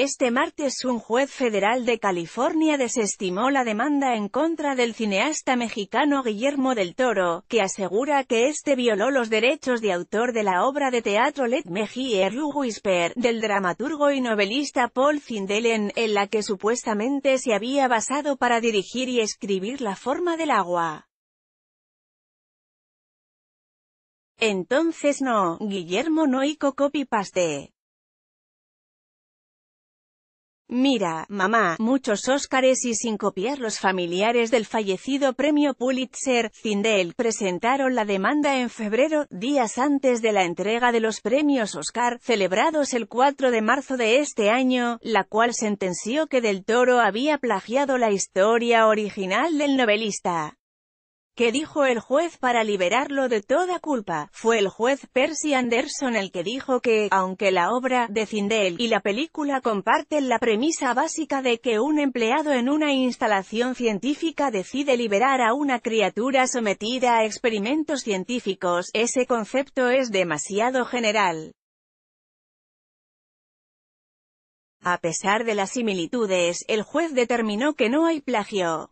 Este martes un juez federal de California desestimó la demanda en contra del cineasta mexicano Guillermo del Toro, que asegura que este violó los derechos de autor de la obra de teatro Let Me Hear You Whisper, del dramaturgo y novelista Paul Zindelen, en la que supuestamente se había basado para dirigir y escribir La forma del agua. Entonces no, Guillermo no hizo copy Mira, mamá, muchos Óscares y sin copiar los familiares del fallecido premio Pulitzer, Zindel, presentaron la demanda en febrero, días antes de la entrega de los premios Oscar, celebrados el 4 de marzo de este año, la cual sentenció que Del Toro había plagiado la historia original del novelista. ¿Qué dijo el juez para liberarlo de toda culpa. Fue el juez Percy Anderson el que dijo que, aunque la obra de y la película comparten la premisa básica de que un empleado en una instalación científica decide liberar a una criatura sometida a experimentos científicos, ese concepto es demasiado general. A pesar de las similitudes, el juez determinó que no hay plagio.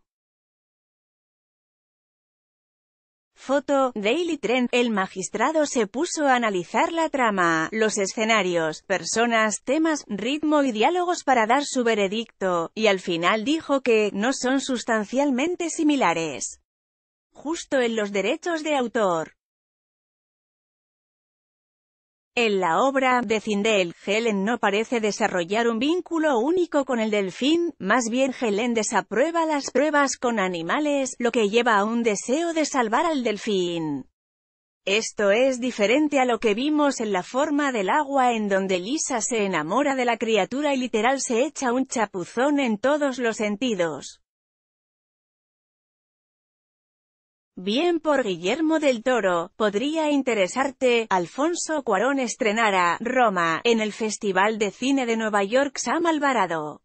Foto, Daily Trend, el magistrado se puso a analizar la trama, los escenarios, personas, temas, ritmo y diálogos para dar su veredicto, y al final dijo que, no son sustancialmente similares. Justo en los derechos de autor. En la obra de Zindel, Helen no parece desarrollar un vínculo único con el delfín, más bien Helen desaprueba las pruebas con animales, lo que lleva a un deseo de salvar al delfín. Esto es diferente a lo que vimos en La forma del agua en donde Lisa se enamora de la criatura y literal se echa un chapuzón en todos los sentidos. Bien por Guillermo del Toro, podría interesarte, Alfonso Cuarón estrenara, Roma, en el Festival de Cine de Nueva York Sam Alvarado.